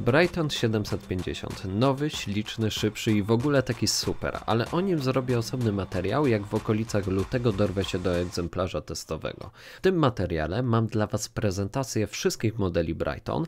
Brighton 750. Nowy, śliczny, szybszy i w ogóle taki super, ale o nim zrobię osobny materiał, jak w okolicach lutego dorwę się do egzemplarza testowego. W tym materiale mam dla Was prezentację wszystkich modeli Brighton,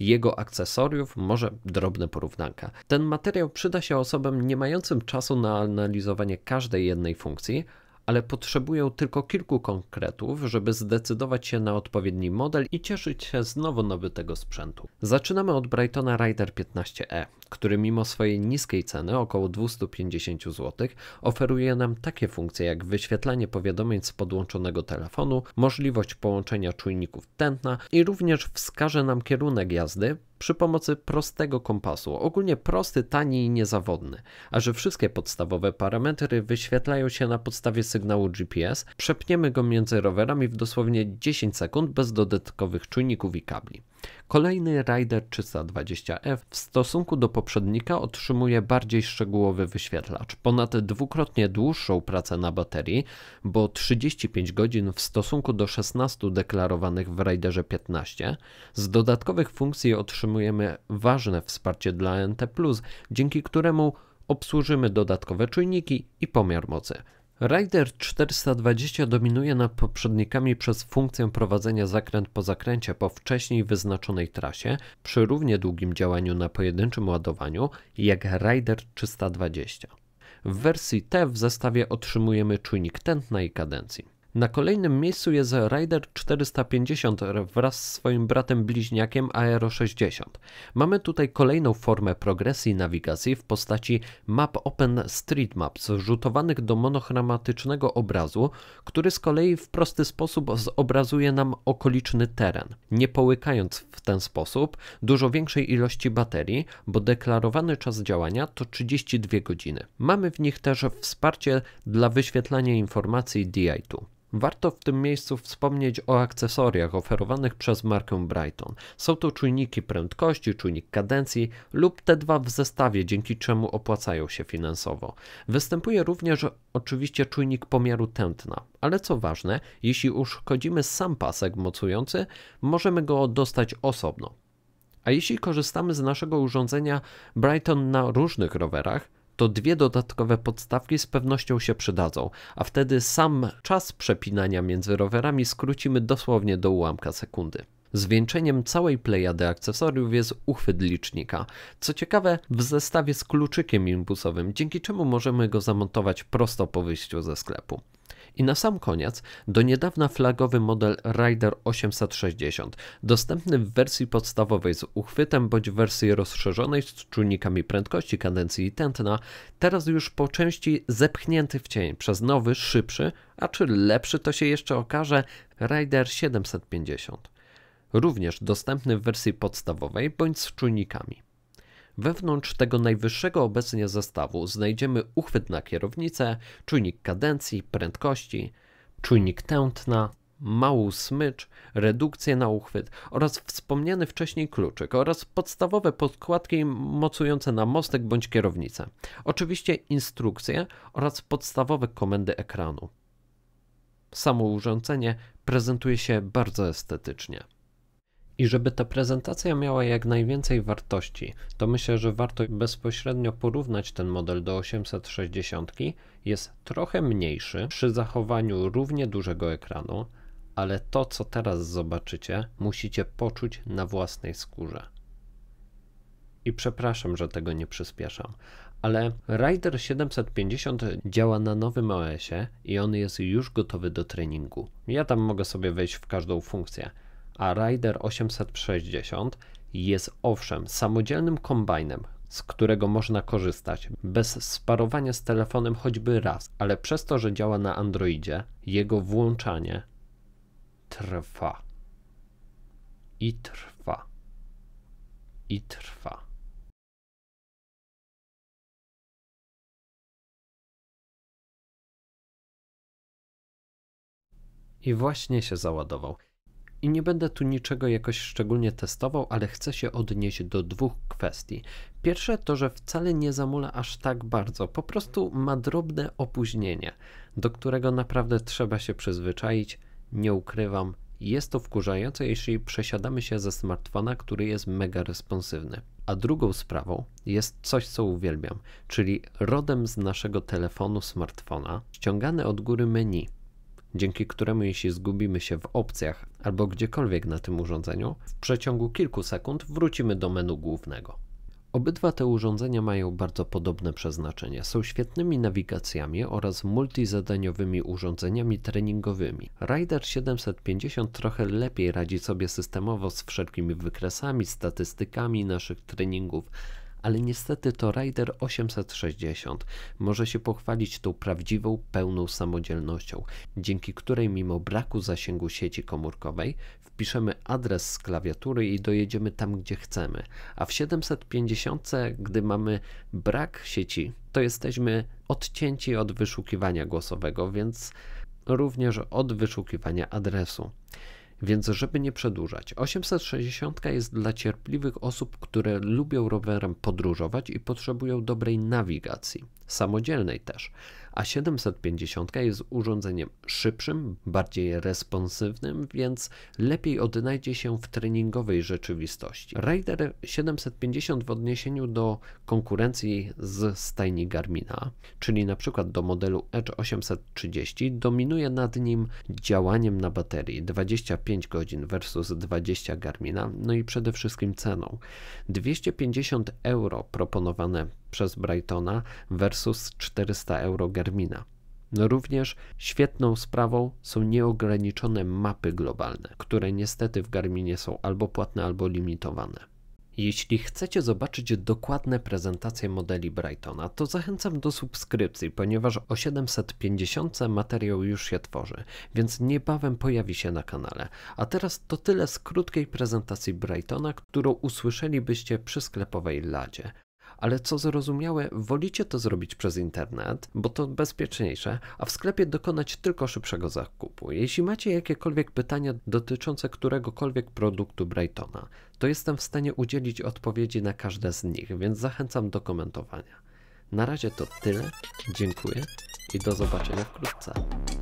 jego akcesoriów, może drobne porównanka. Ten materiał przyda się osobom nie mającym czasu na analizowanie każdej jednej funkcji, ale potrzebują tylko kilku konkretów, żeby zdecydować się na odpowiedni model i cieszyć się z nabytego sprzętu. Zaczynamy od Brightona Rider 15e, e, który mimo swojej niskiej ceny, około 250 zł, oferuje nam takie funkcje jak wyświetlanie powiadomień z podłączonego telefonu, możliwość połączenia czujników tętna i również wskaże nam kierunek jazdy, przy pomocy prostego kompasu, ogólnie prosty, tani i niezawodny, a że wszystkie podstawowe parametry wyświetlają się na podstawie sygnału GPS, przepniemy go między rowerami w dosłownie 10 sekund bez dodatkowych czujników i kabli. Kolejny Rider 320F w stosunku do poprzednika otrzymuje bardziej szczegółowy wyświetlacz, ponad dwukrotnie dłuższą pracę na baterii, bo 35 godzin w stosunku do 16 deklarowanych w Riderze 15. Z dodatkowych funkcji otrzymujemy ważne wsparcie dla NT+, dzięki któremu obsłużymy dodatkowe czujniki i pomiar mocy. Rider 420 dominuje nad poprzednikami przez funkcję prowadzenia zakręt po zakręcie po wcześniej wyznaczonej trasie przy równie długim działaniu na pojedynczym ładowaniu jak Rider 320. W wersji T w zestawie otrzymujemy czujnik tętna i kadencji. Na kolejnym miejscu jest Rider 450 wraz z swoim bratem bliźniakiem Aero 60. Mamy tutaj kolejną formę progresji nawigacji w postaci map Maps, rzutowanych do monochromatycznego obrazu, który z kolei w prosty sposób zobrazuje nam okoliczny teren, nie połykając w ten sposób dużo większej ilości baterii, bo deklarowany czas działania to 32 godziny. Mamy w nich też wsparcie dla wyświetlania informacji DI2. Warto w tym miejscu wspomnieć o akcesoriach oferowanych przez markę Brighton. Są to czujniki prędkości, czujnik kadencji lub te dwa w zestawie, dzięki czemu opłacają się finansowo. Występuje również oczywiście czujnik pomiaru tętna, ale co ważne, jeśli uszkodzimy sam pasek mocujący, możemy go dostać osobno. A jeśli korzystamy z naszego urządzenia Brighton na różnych rowerach, to dwie dodatkowe podstawki z pewnością się przydadzą, a wtedy sam czas przepinania między rowerami skrócimy dosłownie do ułamka sekundy. Zwieńczeniem całej plejady akcesoriów jest uchwyt licznika. Co ciekawe, w zestawie z kluczykiem impulsowym, dzięki czemu możemy go zamontować prosto po wyjściu ze sklepu. I na sam koniec, do niedawna flagowy model Rider 860, dostępny w wersji podstawowej z uchwytem bądź w wersji rozszerzonej z czujnikami prędkości, kadencji i tętna, teraz już po części zepchnięty w cień przez nowy, szybszy, a czy lepszy to się jeszcze okaże, Rider 750. Również dostępny w wersji podstawowej bądź z czujnikami. Wewnątrz tego najwyższego obecnie zestawu znajdziemy uchwyt na kierownicę, czujnik kadencji, prędkości, czujnik tętna, małą smycz, redukcję na uchwyt oraz wspomniany wcześniej kluczyk oraz podstawowe podkładki mocujące na mostek bądź kierownicę. Oczywiście instrukcje oraz podstawowe komendy ekranu. Samo urządzenie prezentuje się bardzo estetycznie. I żeby ta prezentacja miała jak najwięcej wartości, to myślę, że warto bezpośrednio porównać ten model do 860. Jest trochę mniejszy przy zachowaniu równie dużego ekranu, ale to, co teraz zobaczycie, musicie poczuć na własnej skórze. I przepraszam, że tego nie przyspieszam, ale Rider 750 działa na nowym OS-ie i on jest już gotowy do treningu. Ja tam mogę sobie wejść w każdą funkcję, a Rider 860 jest owszem samodzielnym kombajnem, z którego można korzystać bez sparowania z telefonem choćby raz, ale przez to, że działa na Androidzie, jego włączanie trwa. I trwa. I trwa. I właśnie się załadował. I nie będę tu niczego jakoś szczególnie testował, ale chcę się odnieść do dwóch kwestii. Pierwsze to, że wcale nie zamula aż tak bardzo, po prostu ma drobne opóźnienie, do którego naprawdę trzeba się przyzwyczaić. Nie ukrywam, jest to wkurzające, jeśli przesiadamy się ze smartfona, który jest mega responsywny. A drugą sprawą jest coś, co uwielbiam, czyli rodem z naszego telefonu smartfona, ściągane od góry menu dzięki któremu jeśli zgubimy się w opcjach albo gdziekolwiek na tym urządzeniu, w przeciągu kilku sekund wrócimy do menu głównego. Obydwa te urządzenia mają bardzo podobne przeznaczenie. Są świetnymi nawigacjami oraz multizadaniowymi urządzeniami treningowymi. Rider 750 trochę lepiej radzi sobie systemowo z wszelkimi wykresami, statystykami naszych treningów, ale niestety to Rider 860 może się pochwalić tą prawdziwą, pełną samodzielnością, dzięki której mimo braku zasięgu sieci komórkowej wpiszemy adres z klawiatury i dojedziemy tam, gdzie chcemy, a w 750, gdy mamy brak sieci, to jesteśmy odcięci od wyszukiwania głosowego, więc również od wyszukiwania adresu. Więc żeby nie przedłużać, 860 jest dla cierpliwych osób, które lubią rowerem podróżować i potrzebują dobrej nawigacji, samodzielnej też a 750 jest urządzeniem szybszym, bardziej responsywnym, więc lepiej odnajdzie się w treningowej rzeczywistości. Raider 750 w odniesieniu do konkurencji z stajni Garmina, czyli na przykład do modelu Edge 830, dominuje nad nim działaniem na baterii 25 godzin versus 20 Garmina, no i przede wszystkim ceną. 250 euro proponowane przez Brightona versus 400 euro Garmina. No również świetną sprawą są nieograniczone mapy globalne, które niestety w Garminie są albo płatne, albo limitowane. Jeśli chcecie zobaczyć dokładne prezentacje modeli Brightona, to zachęcam do subskrypcji, ponieważ o 750 materiał już się tworzy, więc niebawem pojawi się na kanale. A teraz to tyle z krótkiej prezentacji Brightona, którą usłyszelibyście przy sklepowej ladzie ale co zrozumiałe, wolicie to zrobić przez internet, bo to bezpieczniejsze, a w sklepie dokonać tylko szybszego zakupu. Jeśli macie jakiekolwiek pytania dotyczące któregokolwiek produktu Brightona, to jestem w stanie udzielić odpowiedzi na każde z nich, więc zachęcam do komentowania. Na razie to tyle, dziękuję i do zobaczenia wkrótce.